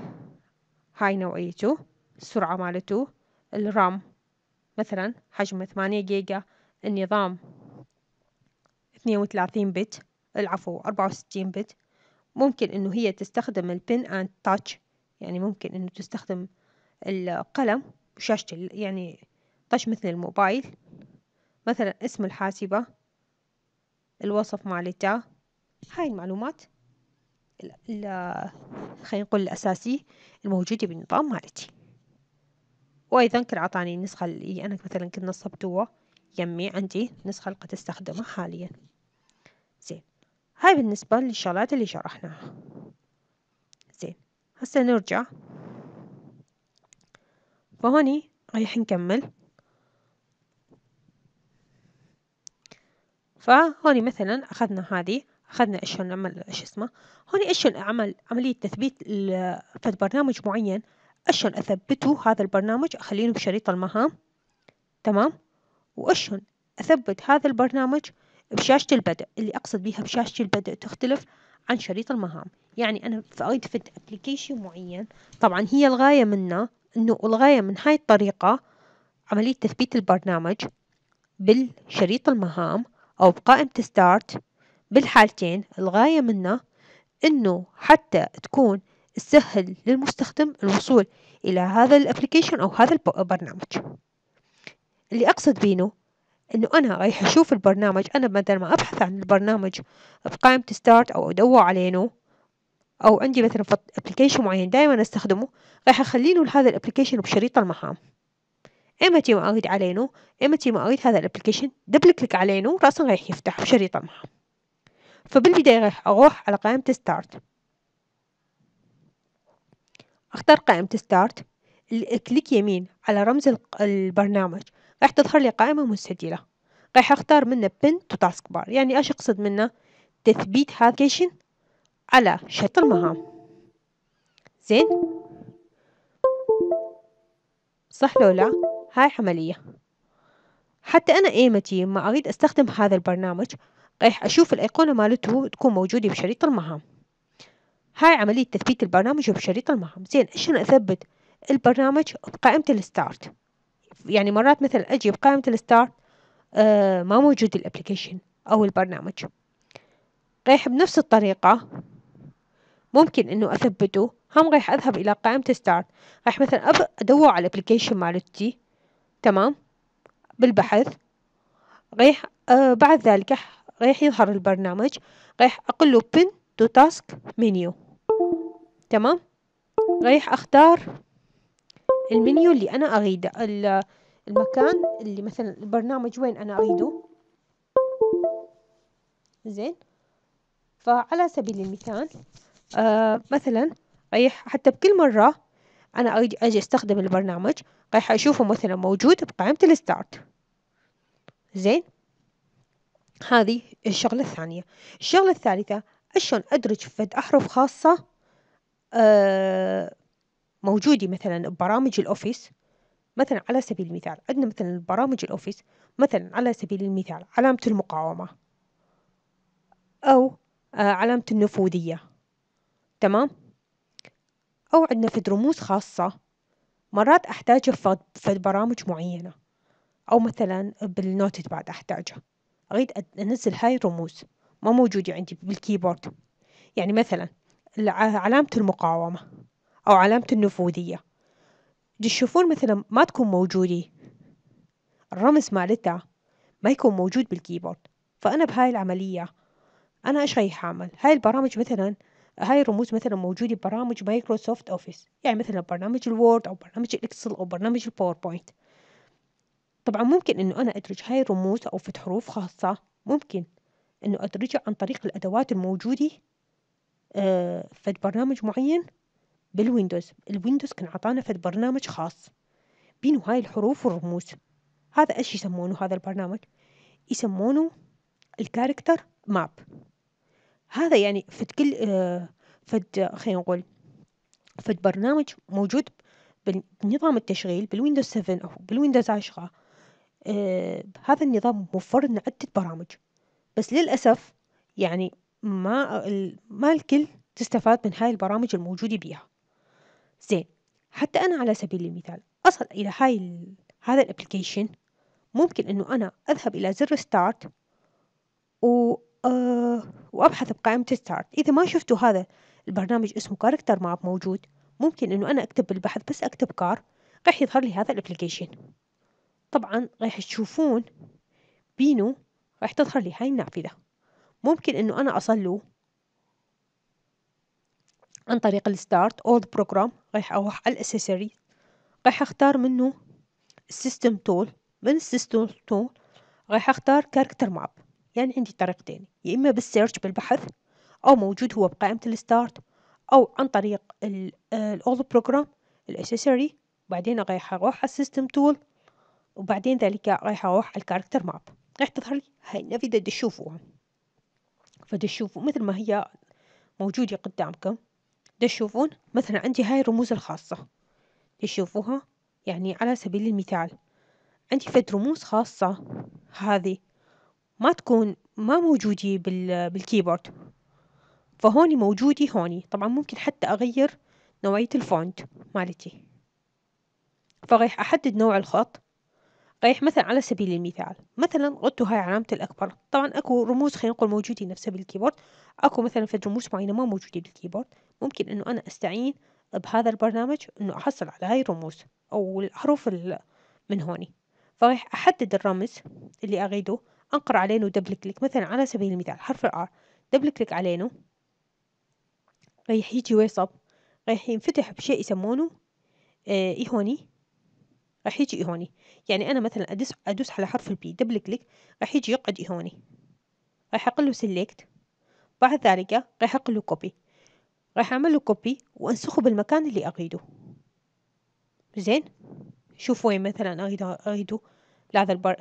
هاي نوعيته السرعة مالته الرام مثلا حجمه 8 جيجا النظام 32 بت العفو 64 بت ممكن إنه هي تستخدم البن أند تاتش يعني ممكن إنه تستخدم القلم وشاشة يعني تاتش مثل الموبايل مثلا اسم الحاسبة الوصف مالتها هاي المعلومات خلينا نقول الأساسي الموجودة بالنظام مالتي وأيضا كان أعطاني النسخة اللي أنا مثلا كنت نصبتوها يمي عندي النسخة اللي قد استخدمها حاليا زين هاي بالنسبة للشغلات اللي شرحناها زين هسه نرجع فهوني رايح نكمل فهوني مثلا أخذنا هذه أخذنا إيش نعمل إيش اسمه هوني إيش أعمل عملية تثبيت فد برنامج معين إيش أثبته هذا البرنامج أخلينه بشريط المهام تمام وإيش أثبت هذا البرنامج بشاشة البدء اللي أقصد بها بشاشة البدء تختلف عن شريط المهام يعني أنا فأريد فد أبليكيشن معين طبعا هي الغاية منه أنه الغاية من هاي الطريقة عملية تثبيت البرنامج بالشريط المهام أو بقائمة ستارت بالحالتين الغاية منه أنه حتى تكون تسهل للمستخدم الوصول إلى هذا الابليكيشن أو هذا البرنامج اللي أقصد بينه انه انا رايح اشوف البرنامج انا بدل ما ابحث عن البرنامج بقائمة ستارت او ادور عليه او عندي مثلا ابلكيشن معين دائما استخدمه رايح اخلينه لهذا الابلكيشن بشريط المهام ايمتى ما اريد عليه ايمتى ما اريد هذا الابلكيشن دبل كليك عليه راسا رايح يفتح بشريط المهام فبالبداية رايح اروح على قائمة ستارت اختار قائمة ستارت كليك يمين على رمز البرنامج راح تظهر لي قائمة مستديرة راح اختار منها بن تو تاسك بار يعني اش اقصد منه تثبيت هذا على شتى المهام زين صح لو لا هاي عملية حتى أنا إيمتي ما أريد أستخدم هذا البرنامج راح أشوف الأيقونة مالته تكون موجودة بشريط المهام هاي عملية تثبيت البرنامج بشريط المهام زين شنو أثبت البرنامج بقائمة الستارت يعني مرات مثل أجي بقائمة الستارت آه، ما موجود الابليكيشن أو البرنامج رايح بنفس الطريقة ممكن إنه أثبته هم رايح أذهب إلى قائمة ستارت رايح مثلا أدور على الابليكيشن مالتي تمام بالبحث رايح آه بعد ذلك رايح يظهر البرنامج رايح أقول له pin to task menu تمام رايح أختار المنيو اللي أنا أريده المكان اللي مثلا البرنامج وين أنا أريده زين فعلى سبيل المثال آه مثلا رايح حتى بكل مرة أنا أريد أجي أستخدم البرنامج رايح أشوفه مثلا موجود بقائمة الستارت زين هذه الشغلة الثانية الشغلة الثالثة شلون أدرج فد أحرف خاصة آه موجودة مثلا ببرامج الأوفيس مثلا على سبيل المثال عندنا مثلا برامج الأوفيس مثلا على سبيل المثال علامة المقاومة أو آه، علامة النفوذية تمام أو عندنا في دروموس خاصة مرات أحتاجها في برامج معينة أو مثلا بالنوتد بعد أحتاجها أريد أنزل هاي الرموز ما موجودة عندي بالكيبورد يعني مثلا علامة المقاومة أو علامة النفوذية دي مثلا ما تكون موجودة الرمز مالتها ما يكون موجود بالكيبورد فأنا بهاي العملية أنا إيش رايح أعمل هاي البرامج مثلا هاي الرموز مثلا موجودة ببرامج مايكروسوفت أوفيس يعني مثلا برنامج الوورد أو برنامج الإكسل أو برنامج الباوربوينت طبعا ممكن إنه أنا أدرج هاي الرموز أو في حروف خاصة ممكن إنه أدرجها عن طريق الأدوات الموجودة آه، في برنامج معين بالويندوز الويندوز كان عطانا فد برنامج خاص بينو هاي الحروف والرموز هذا ايش يسمونه هذا البرنامج يسمونه الكاركتر ماب هذا يعني فد كل آه، فد خلينا نقول فد برنامج موجود بنظام التشغيل بالويندوز 7 أو بالويندوز 10 آه هذا النظام موفر لنا عدة برامج بس للأسف يعني ما ما الكل تستفاد من هاي البرامج الموجودة بيها زين حتى أنا على سبيل المثال أصل إلى هاي هذا الابلكيشن ممكن إنه أنا أذهب إلى زر ستارت و آه، وأبحث بقائمة ستارت إذا ما شفتوا هذا البرنامج اسمه كاركتر ماب موجود ممكن إنه أنا أكتب بالبحث بس أكتب كار راح يظهر لي هذا الابلكيشن طبعا راح تشوفون بينو راح تظهر لي هاي النافذة ممكن إنه أنا أصله عن طريق الستارت أو البروجرام رايح اروح على الاساسري رايح اختار منه السيستم تول من السيستم تول رايح اختار كاركتر ماب يعني عندي طريقتين يا اما بالسيرش بالبحث او موجود هو بقائمة الستارت او عن طريق الاول آه، بروجرام الاسيسوري بعدين رايح اروح على السيستم تول وبعدين ذلك رايح اروح على الكاركتر ماب رايح تظهر لي هاي النافذة تشوفوها فتشوفوا مثل ما هي موجودة قدامكم تشوفون مثلا عندي هاي الرموز الخاصة تشوفوها يعني على سبيل المثال عندي فد رموز خاصة هذي ما تكون ما موجودة بال بالكيبورد فهوني موجودة هوني طبعا ممكن حتى أغير نوعية الفونت مالتي فغيح أحدد نوع الخط غيح مثلا على سبيل المثال مثلا غطوا هاي علامة الأكبر طبعا أكو رموز خلينا نقول موجودة نفسها بالكيبورد أكو مثلا فد رموز معينة ما موجودة بالكيبورد ممكن انه انا استعين بهذا البرنامج انه احصل على هاي الرموز او الحروف من هوني فراح احدد الرمز اللي اريده انقر عليه دبل كليك مثلا على سبيل المثال حرف الار دبل كليك عليه راح يجي ويصب راح ينفتح بشيء يسمونه آه إهوني راح يجي ايهوني يعني أنا مثلا أدس أدوس على حرف البي دبل كليك راح يجي يقعد ايهوني راح أقله سيلكت بعد ذلك راح أقله كوبي راح أعمل له كوبي وأنسخه بالمكان اللي أريده زين شوف وين مثلا أريد أريده لهذا البر...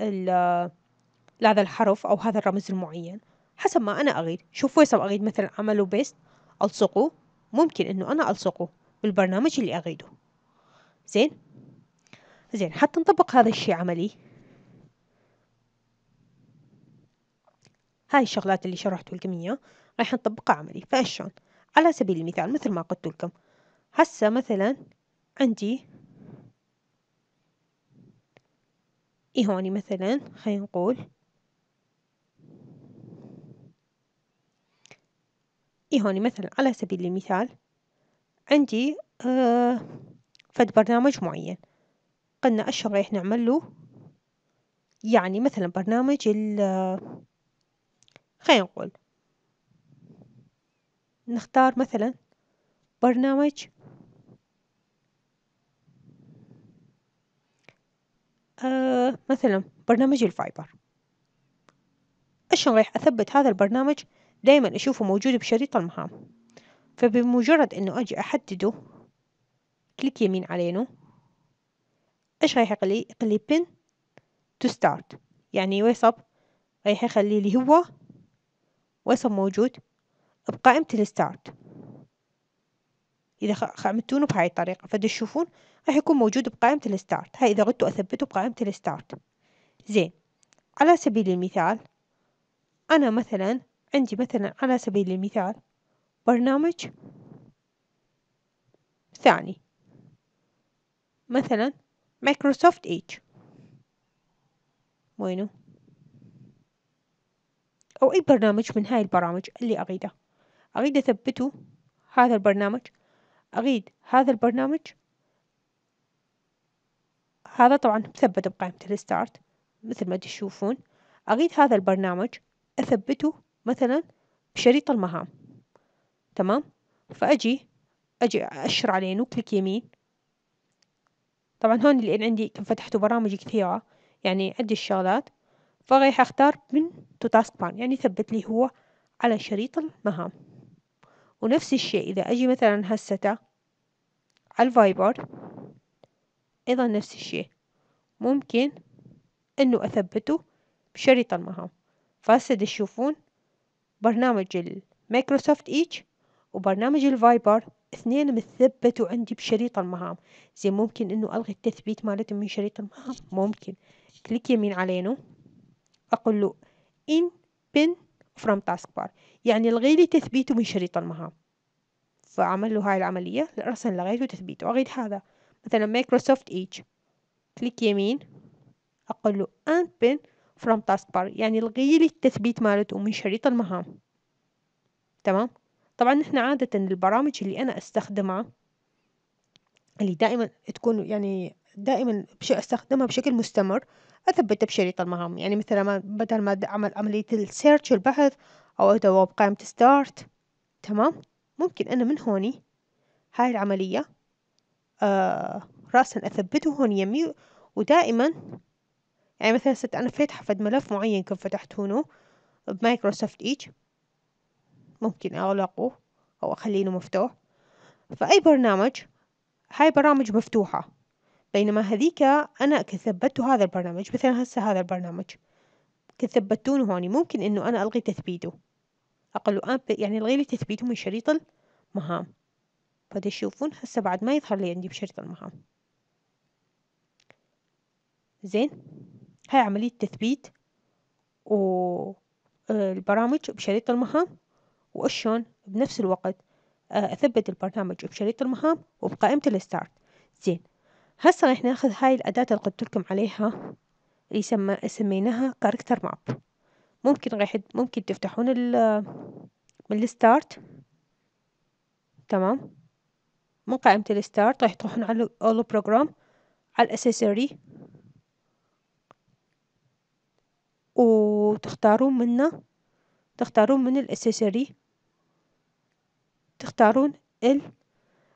لهذا الحرف أو هذا الرمز المعين حسب ما أنا أريد شوف وين أريد مثلا أعمله بيست ألصقه ممكن إنه أنا ألصقه بالبرنامج اللي أريده زين زين حتى نطبق هذا الشي عملي هاي الشغلات اللي شرحت لكم إياه راح نطبقها عملي فإيش شلون على سبيل المثال مثل ما قلت لكم هسه مثلا عندي إيه هوني مثلا خلينا نقول إيه هوني مثلا على سبيل المثال عندي آه، فد برنامج معين قلنا اش رايح نعمل له يعني مثلا برنامج ال خلينا نقول نختار مثلا برنامج آه مثلا برنامج الفايبر عشان رايح أثبت هذا البرنامج دايما أشوفه موجود بشريط المهام فبمجرد أنه أجي أحدده كليك يمين علينه إيش رايح يقلي يقلي بن تو ستارت يعني ويصب رايح يخلي لي هو ويصب موجود بقائمة الستارت إذا عملتونه بهاي الطريقة فتشوفون راح يكون موجود بقائمة الستارت هاي إذا غدتوا أثبته بقائمة الستارت زين على سبيل المثال أنا مثلا عندي مثلا على سبيل المثال برنامج ثاني مثلا مايكروسوفت ايج وينه أو أي برنامج من هاي البرامج اللي أريده أريد أثبته هذا البرنامج أريد هذا البرنامج هذا طبعا مثبت بقائمة الستارت مثل ما تشوفون أريد هذا البرنامج أثبته مثلا بشريط المهام تمام فأجي أجي أشر عليه نكليك يمين طبعا هون لأن عندي فتحت برامج كثيرة يعني عندي الشغلات فغيح أختار من تو تاسك بان يعني ثبت لي هو على شريط المهام ونفس الشيء إذا أجي مثلا هسة على الفايبر أيضا نفس الشيء ممكن إنه أثبته بشريط المهام فهسه تشوفون برنامج المايكروسوفت إيتش وبرنامج الفايبر اثنين مثبتوا عندي بشريط المهام زين ممكن انه الغي التثبيت مالتهم من شريط المهام ممكن كليك يمين علينا اقول له إن pin from task bar يعني الغي لي تثبيته من شريط المهام فعمل له هاي العملية رأسا لغيته تثبيته أغيد هذا مثلا مايكروسوفت ايج كليك يمين أقول له and pin from task bar يعني الغي لي التثبيت مالته من شريط المهام تمام طبعا نحن عادة البرامج اللي أنا أستخدمها اللي دائما تكون يعني دائما استخدمها بشكل مستمر أثبته بشريط المهام يعني مثلا ما بدل ما أعمل عملية السيرش والبحث أو أدور بقائمة ستارت تمام ممكن أنا من هوني هاي العملية آه رأسا أثبته هون يمي ودائما يعني مثلا ست أنا فاتحة فد ملف معين كنت فتحتونه بمايكروسوفت إيج ممكن أغلقه أو أخلينه مفتوح فأي برنامج هاي برامج مفتوحة بينما هذيك أنا كثبت هذا البرنامج مثلا هسه هذا البرنامج كثبتونه هوني ممكن إنه أنا ألغي تثبيته أقول يعني ألغي لي تثبيته من شريط المهام فتشوفون هسه بعد ما يظهر لي عندي بشريط المهام زين هاي عملية تثبيت والبرامج آه، بشريط المهام وأشون بنفس الوقت آه، أثبت البرنامج بشريط المهام وبقائمة الستارت زين هسه راح ناخذ هاي الأداة اللي قلت لكم عليها اللي سمى سميناها كاركتر ماب ممكن راح ممكن تفتحون ال من الستارت تمام من قائمة الستارت راح تروحون على اولو بروجرام على الاسيسوري وتختارون منه تختارون من الأساسوري تختارون ال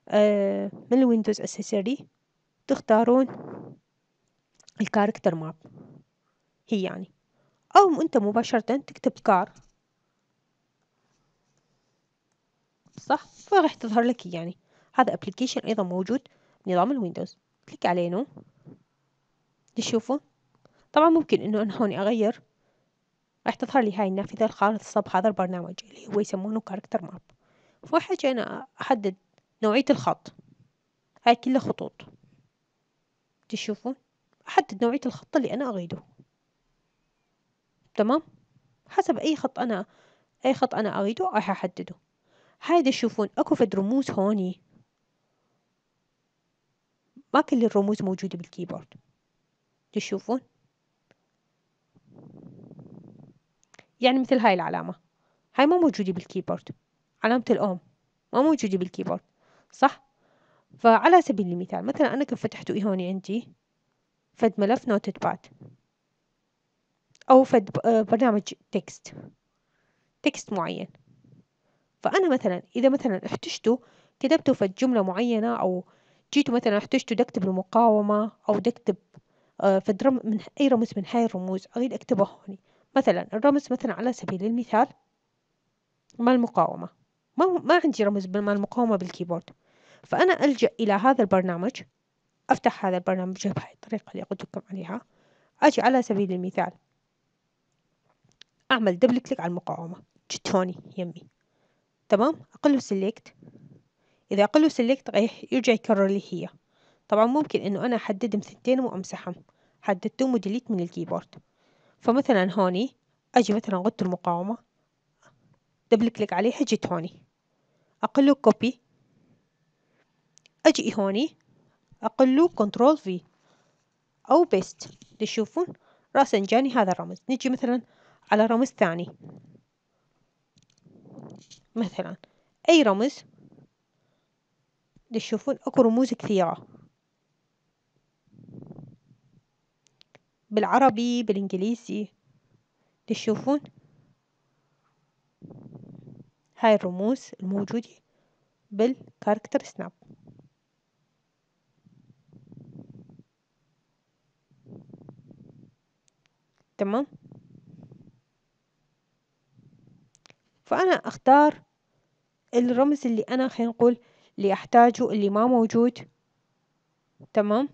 آه، من الويندوز أساسوري تختارون الكاركتر ماب هي يعني أو أنت مباشرة تكتب كار صح فراح تظهر لك يعني هذا ابلكيشن أيضا موجود بنظام الويندوز كليك عليه نو تشوفوا طبعا ممكن انه انا هون اغير راح تظهر لي هاي النافذة الخارطة بهذا هذا البرنامج اللي هو يسمونه كاركتر ماب فأول أنا أحدد نوعية الخط هاي كلها خطوط تشوفوا أحدد نوعية الخط اللي أنا أريده تمام حسب أي خط أنا أي خط أنا أريده راح أحدده هاي تشوفون أكو فد رموز هوني ما كل الرموز موجودة بالكيبورد تشوفون يعني مثل هاي العلامة هاي ما موجودة بالكيبورد علامة الأم ما موجودة بالكيبورد صح فعلى سبيل المثال مثلا أنا كيف فتحتوا هون هوني عندي فد ملف نوتد باد أو فد آه، برنامج تكست تكست معين فأنا مثلا إذا مثلا احتجته كتبتوا فد جملة معينة أو جيت مثلا احتجتوا أكتب المقاومة أو أكتب آه، فد رم من أي رمز من هاي الرموز أريد أكتبه هوني مثلا الرمز مثلا على سبيل المثال مال المقاومة ما, ما عندي رمز مال المقاومة بالكيبورد فأنا ألجأ إلى هذا البرنامج أفتح هذا البرنامج بهاي الطريقة اللي قلت لكم عليها أجي على سبيل المثال أعمل دبل كليك على المقاومة جتوني يمي تمام أقله سيلكت إذا أقله سيلكت راح يرجع يكرر لي هي طبعا ممكن إنه أنا أحددهم ثنتين وأمسحهم حددتهم وديليت من الكيبورد فمثلا هوني أجي مثلا غدت المقاومة دبل كليك عليها جيت هوني أقله كوبي أجي هوني أقول له كنترول في أو بيست تشوفون رأسا جاني هذا الرمز نجي مثلا على رمز ثاني مثلا أي رمز تشوفون أكو رموز كثيرة بالعربي بالإنجليزي تشوفون هاي الرموز الموجودة بالكاركتر سناب تمام فأنا أختار الرمز اللي أنا خلينا نقول اللي أحتاجه اللي ما موجود تمام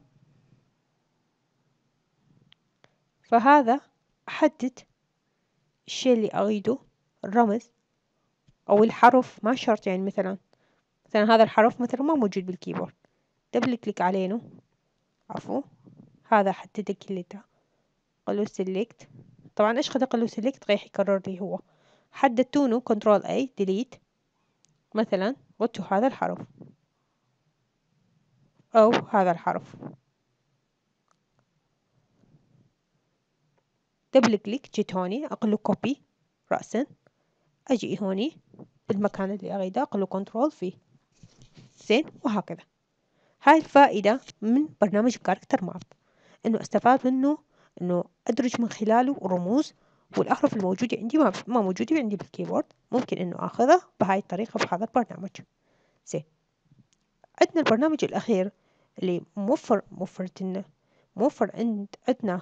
فهذا أحدد الشي اللي أريده الرمز أو الحرف ما شرط يعني مثلا مثلا هذا الحرف مثلا ما موجود بالكيبورد دبل كليك علينا عفو هذا حددك اللي له سيلكت طبعا ايش خلق له سيلكت رايح يكرر لي هو حدد كنترول اي ديليت مثلا وتو هذا الحرف او هذا الحرف دبل كليك جيت هوني له كوبي رأسا اجي هوني بالمكان اللي اريده له كنترول فيه زين وهكذا هاي الفائدة من برنامج الكاركتر ماب انه استفاد منه إنه أدرج من خلاله رموز والأحرف الموجودة عندي ما, موجودة عندي بالكيبورد ممكن إنه آخذها بهاي الطريقة في هذا البرنامج زين عندنا البرنامج الأخير اللي موفر موفرت لنا موفر عند عندنا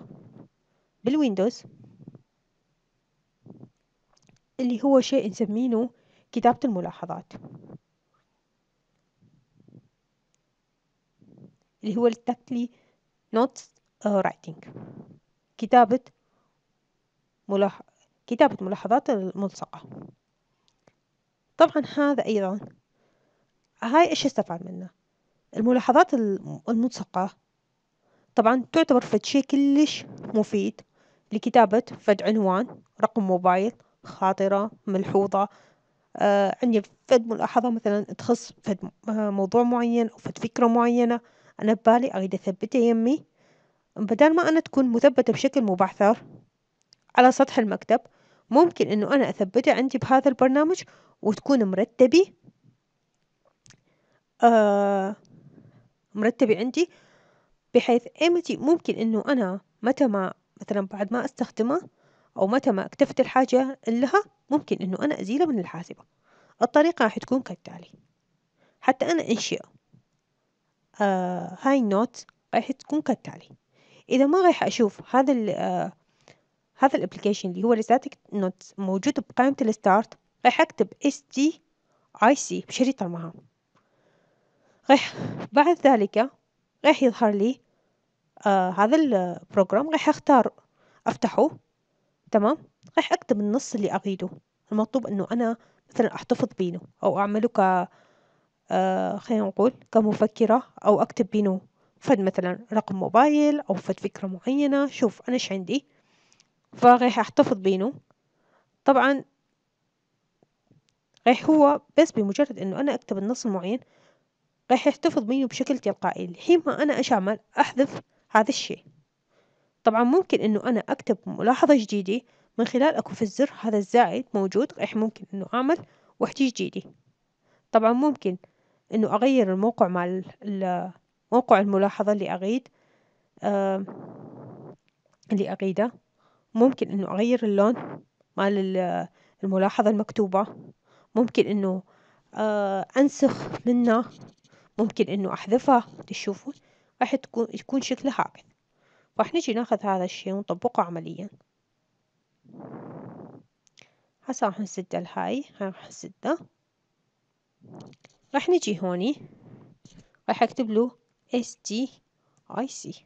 بالويندوز اللي هو شيء نسمينه كتابة الملاحظات اللي هو التكلي نوتس رايتنج كتابة ملاح... كتابة ملاحظات الملصقة طبعا هذا أيضا هاي إيش استفاد منه الملاحظات الملصقة طبعا تعتبر فد شيء كلش مفيد لكتابة فد عنوان رقم موبايل خاطرة ملحوظة آه عندي فد ملاحظة مثلا تخص فد موضوع معين أو فد فكرة معينة أنا ببالي أريد أثبتها يمي بدل ما أنا تكون مثبتة بشكل مبعثر على سطح المكتب ممكن إنه أنا أثبتها عندي بهذا البرنامج وتكون مرتبة آه مرتبة عندي بحيث أمتي ممكن إنه أنا متى ما مثلا بعد ما استخدمه أو متى ما اكتفت الحاجة لها ممكن إنه أنا أزيله من الحاسبة الطريقة راح تكون كالتالي حتى أنا أنشئ آه هاي النوت راح تكون كالتالي إذا ما رايح أشوف هذا ال آه، هذا الابلكيشن اللي هو رسالتك نوت موجود بقائمة الستارت رايح أكتب اس تي اي سي بشريط المهام رايح بعد ذلك رايح يظهر لي آه هذا البروجرام رايح أختار أفتحه تمام رايح أكتب النص اللي أريده المطلوب أنه أنا مثلا أحتفظ بينه أو أعمله ك آه خلينا نقول كمفكرة أو أكتب بينه فد مثلا رقم موبايل أو فد فكرة معينة شوف أنا إيش عندي فغيح أحتفظ بينه طبعا غيح هو بس بمجرد إنه أنا أكتب النص المعين غيح يحتفظ بينه بشكل تلقائي الحين ما أنا إيش أعمل أحذف هذا الشيء طبعا ممكن إنه أنا أكتب ملاحظة جديدة من خلال أكو في الزر هذا الزائد موجود غيح ممكن إنه أعمل وحدي جديدة طبعا ممكن إنه أغير الموقع مع موقع الملاحظة اللي أغيد آه اللي أغيده ممكن إنه أغير اللون مال الملاحظة المكتوبة ممكن إنه آه أنسخ منه ممكن إنه أحذفها تشوفون راح تكون يكون شكله هكذا راح نجي ناخذ هذا الشي ونطبقه عمليا هسا راح نسد الهاي هاي راح نسده راح نجي هوني راح اكتب له اس تي اي سي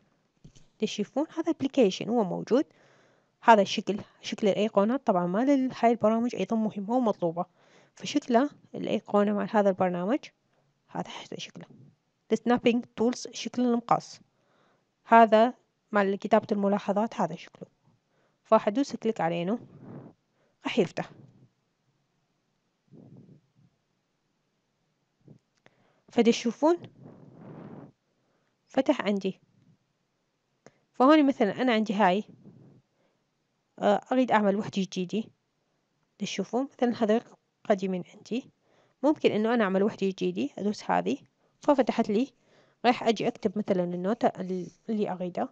تشوفون هذا ابلكيشن هو موجود هذا الشكل شكل الايقونات طبعا مال هاي البرامج ايضا مهمة ومطلوبة فشكله الايقونة مال هذا البرنامج هذا حتى شكله السنابينج تولز شكل المقاس هذا مال كتابة الملاحظات هذا شكله فراح ادوس كليك علينا راح يفتح فتشوفون فتح عندي فهوني مثلا أنا عندي هاي آه، أريد أعمل وحدة جديدة تشوفوا مثلا هذا قديم من عندي ممكن إنه أنا أعمل وحدة جديدة أدوس هذه ففتحت لي راح أجي أكتب مثلا النوتة اللي أريده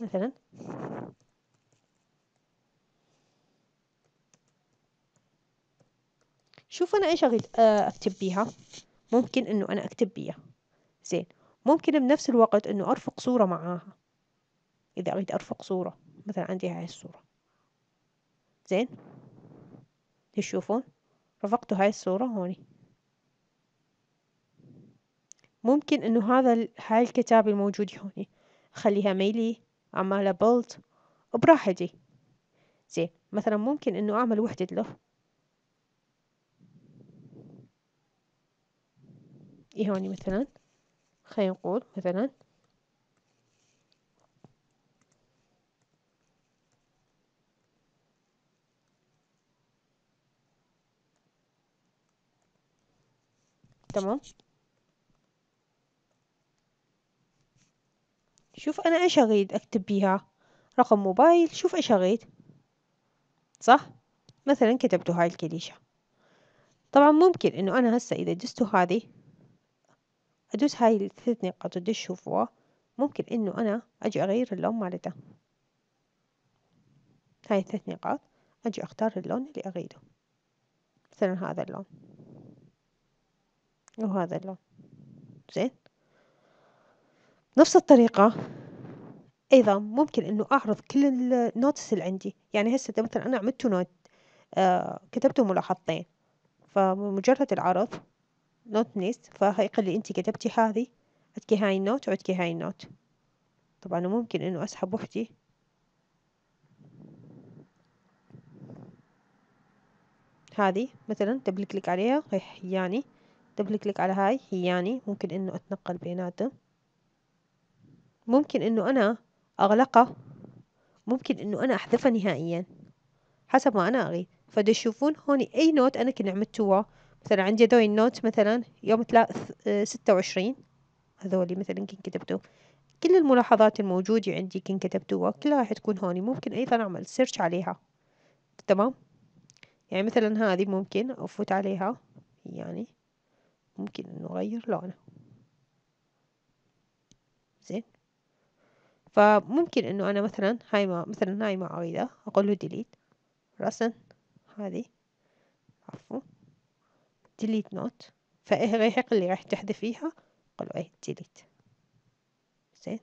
مثلا شوف أنا إيش أريد آه، أكتب بيها ممكن إنه أنا أكتب بيها زين ممكن بنفس الوقت انه ارفق صورة معاها اذا اريد ارفق صورة مثلا عندي هاي الصورة زين تشوفون رفقتوا هاي الصورة هوني ممكن انه هذا هاي الكتاب الموجود هوني اخليها ميلي اعملها بولد براحتي زين مثلا ممكن انه اعمل وحدة له إيه هوني مثلا خلينا نقول مثلا تمام شوف أنا إيش أريد أكتب بيها رقم موبايل شوف إيش أريد صح مثلا كتبت هاي الكليشة طبعا ممكن إنه أنا هسه إذا دستو هذه أدوس هاي الثلاث نقاط الدش شوفوها ممكن إنه أنا أجي أغير اللون مالته هاي الثلاث نقاط أجي أختار اللون اللي أغيره مثلا هذا اللون وهذا اللون زين نفس الطريقة أيضا ممكن إنه أعرض كل النوتس اللي عندي يعني هسه مثلا أنا عملت نوت آه كتبت ملاحظتين فمجرد العرض نوت نيست فهاي قال لي انت كتبتي هذه عدكي هاي النوت وعدكي هاي النوت طبعا وممكن انه اسحب وحدي هذه مثلا دبل كليك عليها هي هياني دبل كليك على هاي هياني ممكن انه اتنقل بيناتهم ممكن انه انا اغلقه ممكن انه انا احذفها نهائيا حسب ما انا اريد فدشوفون هون اي نوت انا كنت عملتوها مثلا عندي هذول النوت مثلا يوم آه، ستة وعشرين هذولي مثلا كن كتبته كل الملاحظات الموجودة عندي كن كتبتوها كلها راح تكون هوني ممكن أيضا أعمل سيرش عليها تمام يعني مثلا هذه ممكن أفوت عليها يعني ممكن إنه أغير لونه زين فممكن إنه أنا مثلا هاي ما مثلا هاي ما أريدها أقول له ديليت رسم هذه عفوا delete نوت فايه رايح اللي راح تحذفيها قولوا ايه delete زين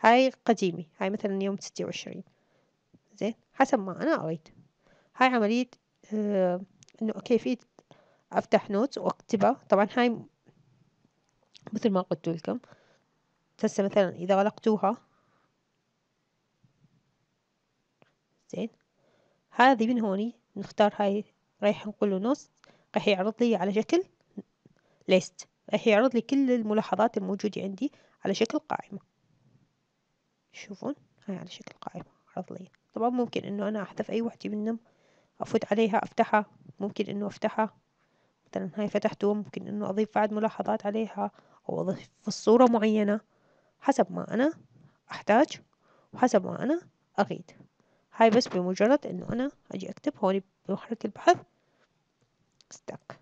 هاي قديمي هاي مثلا يوم ستة وعشرين زين حسب ما انا اريد هاي عملية آه انه كيفية افتح نوت واكتبها طبعا هاي مثل ما قلت لكم هسه مثلا اذا غلقتوها زين هذه من هوني نختار هاي رايح نقول له نوت راح يعرض لي على شكل ليست راح يعرض لي كل الملاحظات الموجودة عندي على شكل قائمة شوفون هاي على شكل قائمة عرض لي طبعا ممكن انه انا احذف اي وحدة منهم افوت عليها افتحها ممكن انه افتحها مثلا هاي فتحته ممكن انه اضيف بعد ملاحظات عليها او اضيف الصورة معينة حسب ما انا احتاج وحسب ما انا اريد هاي بس بمجرد انه انا اجي اكتب هون بمحرك البحث stuck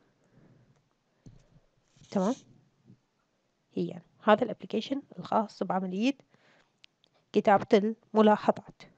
تمام هي هذا الابلكيشن الخاص بعملية كتابة الملاحظات